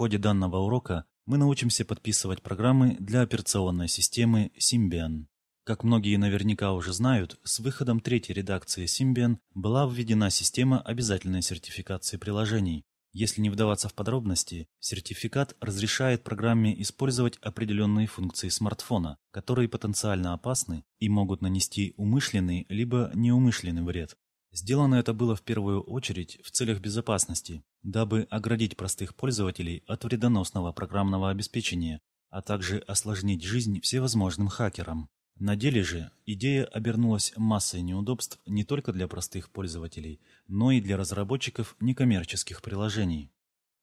ходе данного урока мы научимся подписывать программы для операционной системы Symbian. Как многие наверняка уже знают, с выходом третьей редакции Symbian была введена система обязательной сертификации приложений. Если не вдаваться в подробности, сертификат разрешает программе использовать определенные функции смартфона, которые потенциально опасны и могут нанести умышленный либо неумышленный вред. Сделано это было в первую очередь в целях безопасности, дабы оградить простых пользователей от вредоносного программного обеспечения, а также осложнить жизнь всевозможным хакерам. На деле же идея обернулась массой неудобств не только для простых пользователей, но и для разработчиков некоммерческих приложений.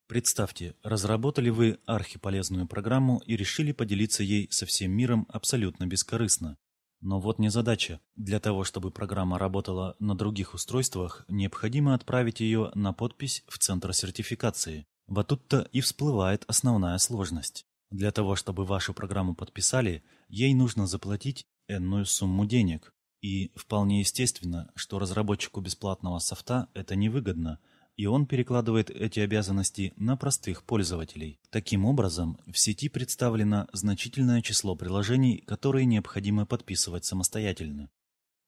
Представьте, разработали вы архиполезную программу и решили поделиться ей со всем миром абсолютно бескорыстно. Но вот не задача. Для того, чтобы программа работала на других устройствах, необходимо отправить ее на подпись в Центр сертификации. Вот тут-то и всплывает основная сложность. Для того, чтобы вашу программу подписали, ей нужно заплатить энную сумму денег. И вполне естественно, что разработчику бесплатного софта это невыгодно – и он перекладывает эти обязанности на простых пользователей. Таким образом, в сети представлено значительное число приложений, которые необходимо подписывать самостоятельно.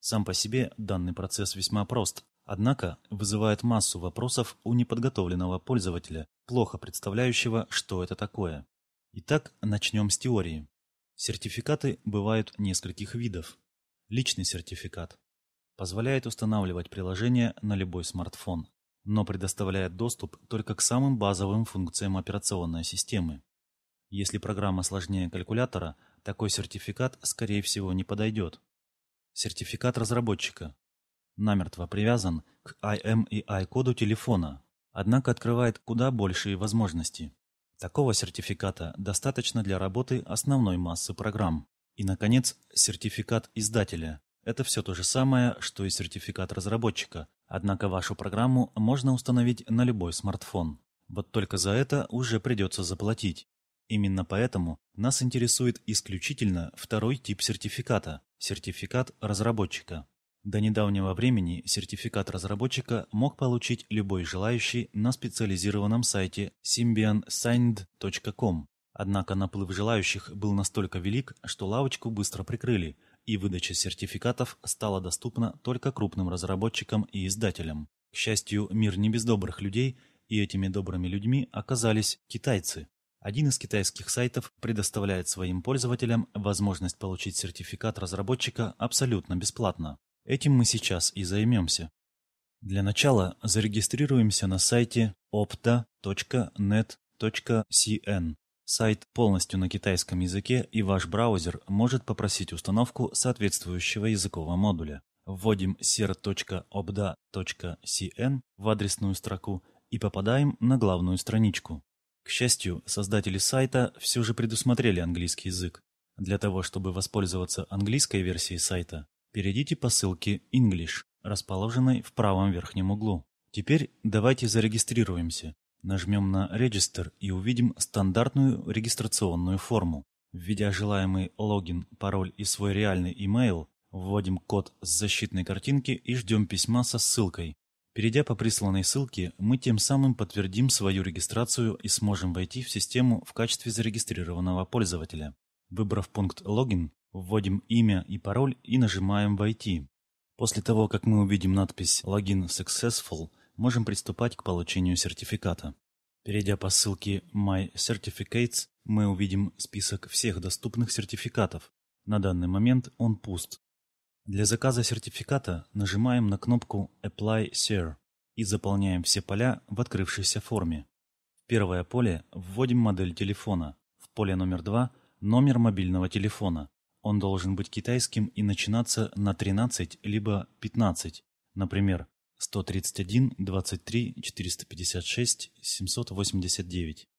Сам по себе данный процесс весьма прост, однако вызывает массу вопросов у неподготовленного пользователя, плохо представляющего, что это такое. Итак, начнем с теории. Сертификаты бывают нескольких видов. Личный сертификат позволяет устанавливать приложение на любой смартфон, но предоставляет доступ только к самым базовым функциям операционной системы. Если программа сложнее калькулятора, такой сертификат, скорее всего, не подойдет. Сертификат разработчика намертво привязан к IMEI-коду телефона, однако открывает куда большие возможности. Такого сертификата достаточно для работы основной массы программ. И, наконец, сертификат издателя. Это все то же самое, что и сертификат разработчика, Однако вашу программу можно установить на любой смартфон. Вот только за это уже придется заплатить. Именно поэтому нас интересует исключительно второй тип сертификата – сертификат разработчика. До недавнего времени сертификат разработчика мог получить любой желающий на специализированном сайте symbiansigned.com. Однако наплыв желающих был настолько велик, что лавочку быстро прикрыли – и выдача сертификатов стала доступна только крупным разработчикам и издателям. К счастью, мир не без добрых людей, и этими добрыми людьми оказались китайцы. Один из китайских сайтов предоставляет своим пользователям возможность получить сертификат разработчика абсолютно бесплатно. Этим мы сейчас и займемся. Для начала зарегистрируемся на сайте opta.net.cn Сайт полностью на китайском языке, и ваш браузер может попросить установку соответствующего языкового модуля. Вводим ser.obda.cn в адресную строку и попадаем на главную страничку. К счастью, создатели сайта все же предусмотрели английский язык. Для того, чтобы воспользоваться английской версией сайта, перейдите по ссылке English, расположенной в правом верхнем углу. Теперь давайте зарегистрируемся. Нажмем на «Регистр» и увидим стандартную регистрационную форму. Введя желаемый логин, пароль и свой реальный email, вводим код с защитной картинки и ждем письма со ссылкой. Перейдя по присланной ссылке, мы тем самым подтвердим свою регистрацию и сможем войти в систему в качестве зарегистрированного пользователя. Выбрав пункт «Логин», вводим имя и пароль и нажимаем «Войти». После того, как мы увидим надпись «Login Successful», можем приступать к получению сертификата. Перейдя по ссылке My Certificates, мы увидим список всех доступных сертификатов. На данный момент он пуст. Для заказа сертификата нажимаем на кнопку Apply Sir и заполняем все поля в открывшейся форме. В первое поле вводим модель телефона, в поле номер 2 – номер мобильного телефона. Он должен быть китайским и начинаться на 13 либо 15, например 131, 23, 456, 789.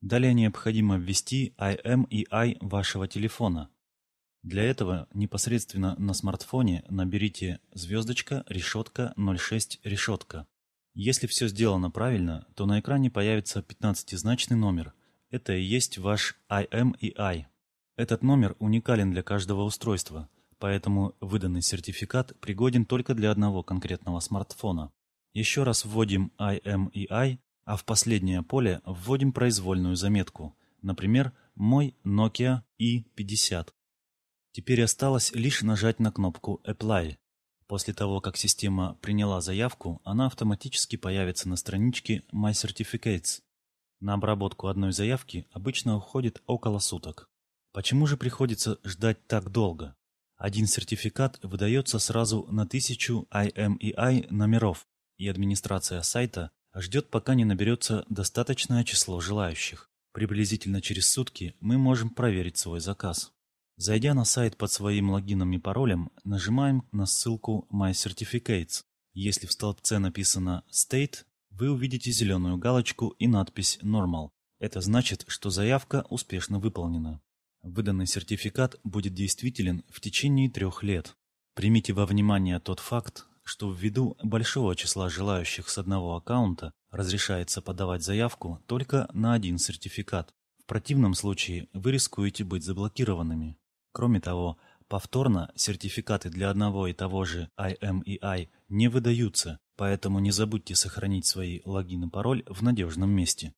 Далее необходимо ввести IM и I вашего телефона. Для этого непосредственно на смартфоне наберите звездочка, решетка, 06, решетка. Если все сделано правильно, то на экране появится 15-значный номер. Это и есть ваш IM и I. Этот номер уникален для каждого устройства – поэтому выданный сертификат пригоден только для одного конкретного смартфона. Еще раз вводим IMEI, эм а в последнее поле вводим произвольную заметку, например, мой Nokia i50. Теперь осталось лишь нажать на кнопку Apply. После того, как система приняла заявку, она автоматически появится на страничке My Certificates. На обработку одной заявки обычно уходит около суток. Почему же приходится ждать так долго? Один сертификат выдается сразу на тысячу IMEI эм номеров, и администрация сайта ждет, пока не наберется достаточное число желающих. Приблизительно через сутки мы можем проверить свой заказ. Зайдя на сайт под своим логином и паролем, нажимаем на ссылку My Certificates. Если в столбце написано State, вы увидите зеленую галочку и надпись Normal. Это значит, что заявка успешно выполнена. Выданный сертификат будет действителен в течение трех лет. Примите во внимание тот факт, что ввиду большого числа желающих с одного аккаунта разрешается подавать заявку только на один сертификат. В противном случае вы рискуете быть заблокированными. Кроме того, повторно сертификаты для одного и того же IMEI не выдаются, поэтому не забудьте сохранить свои логин и пароль в надежном месте.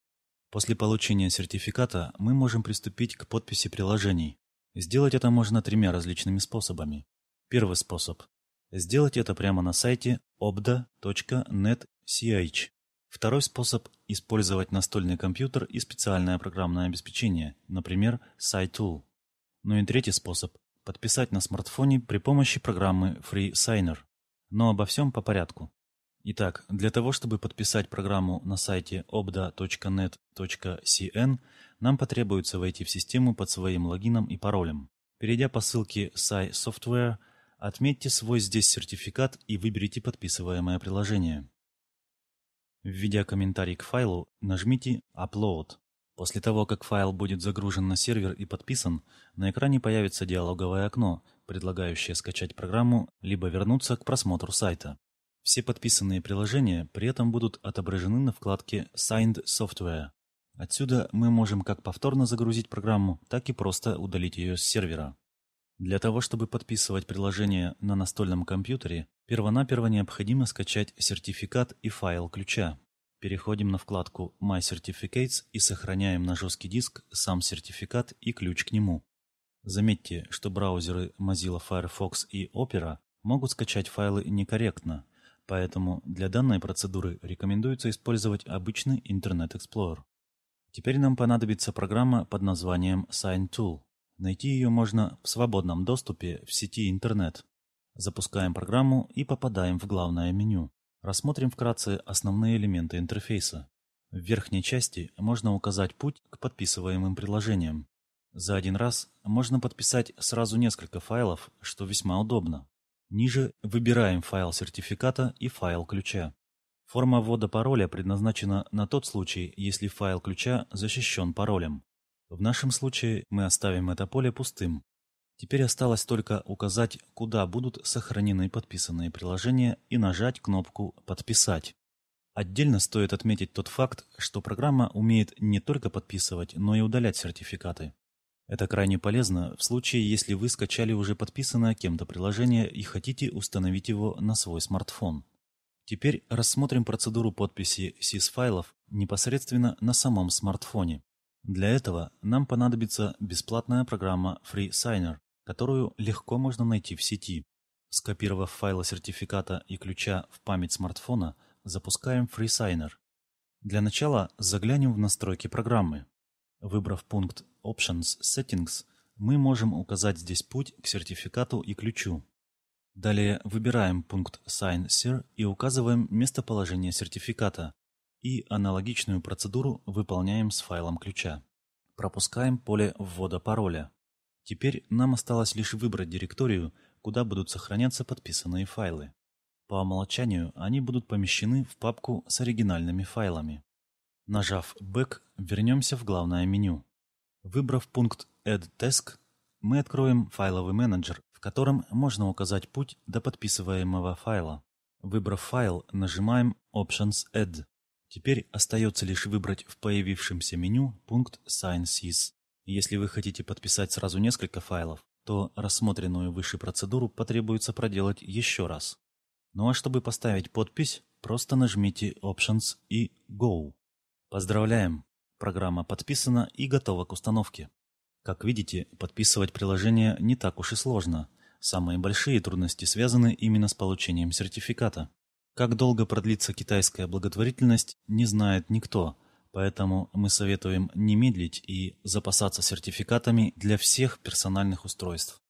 После получения сертификата мы можем приступить к подписи приложений. Сделать это можно тремя различными способами. Первый способ. Сделать это прямо на сайте obda.net.ch. Второй способ – использовать настольный компьютер и специальное программное обеспечение, например, SciTool. Ну и третий способ – подписать на смартфоне при помощи программы FreeSigner. Но обо всем по порядку. Итак, для того, чтобы подписать программу на сайте obda.net.cn, нам потребуется войти в систему под своим логином и паролем. Перейдя по ссылке сайт-software, отметьте свой здесь сертификат и выберите подписываемое приложение. Введя комментарий к файлу, нажмите «Upload». После того, как файл будет загружен на сервер и подписан, на экране появится диалоговое окно, предлагающее скачать программу либо вернуться к просмотру сайта. Все подписанные приложения при этом будут отображены на вкладке Signed Software. Отсюда мы можем как повторно загрузить программу, так и просто удалить ее с сервера. Для того, чтобы подписывать приложение на настольном компьютере, первонаперво необходимо скачать сертификат и файл ключа. Переходим на вкладку My Certificates и сохраняем на жесткий диск сам сертификат и ключ к нему. Заметьте, что браузеры Mozilla Firefox и Opera могут скачать файлы некорректно, Поэтому для данной процедуры рекомендуется использовать обычный Internet Explorer. Теперь нам понадобится программа под названием SignTool. Найти ее можно в свободном доступе в сети интернет. Запускаем программу и попадаем в главное меню. Рассмотрим вкратце основные элементы интерфейса. В верхней части можно указать путь к подписываемым приложениям. За один раз можно подписать сразу несколько файлов, что весьма удобно. Ниже выбираем файл сертификата и файл ключа. Форма ввода пароля предназначена на тот случай, если файл ключа защищен паролем. В нашем случае мы оставим это поле пустым. Теперь осталось только указать, куда будут сохранены подписанные приложения и нажать кнопку «Подписать». Отдельно стоит отметить тот факт, что программа умеет не только подписывать, но и удалять сертификаты. Это крайне полезно в случае, если вы скачали уже подписанное кем-то приложение и хотите установить его на свой смартфон. Теперь рассмотрим процедуру подписи CIS-файлов непосредственно на самом смартфоне. Для этого нам понадобится бесплатная программа FreeSigner, которую легко можно найти в сети. Скопировав файлы сертификата и ключа в память смартфона, запускаем FreeSigner. Для начала заглянем в настройки программы. Выбрав пункт Options Settings мы можем указать здесь путь к сертификату и ключу. Далее выбираем пункт Sign Sir и указываем местоположение сертификата и аналогичную процедуру выполняем с файлом ключа. Пропускаем поле ввода пароля. Теперь нам осталось лишь выбрать директорию, куда будут сохраняться подписанные файлы. По умолчанию они будут помещены в папку с оригинальными файлами. Нажав Back, вернемся в главное меню. Выбрав пункт «Add Task», мы откроем файловый менеджер, в котором можно указать путь до подписываемого файла. Выбрав файл, нажимаем Options Add. Теперь остается лишь выбрать в появившемся меню пункт Sign Sys. Если вы хотите подписать сразу несколько файлов, то рассмотренную выше процедуру потребуется проделать еще раз. Ну а чтобы поставить подпись, просто нажмите Options и Go. Поздравляем! Программа подписана и готова к установке. Как видите, подписывать приложение не так уж и сложно. Самые большие трудности связаны именно с получением сертификата. Как долго продлится китайская благотворительность, не знает никто, поэтому мы советуем не медлить и запасаться сертификатами для всех персональных устройств.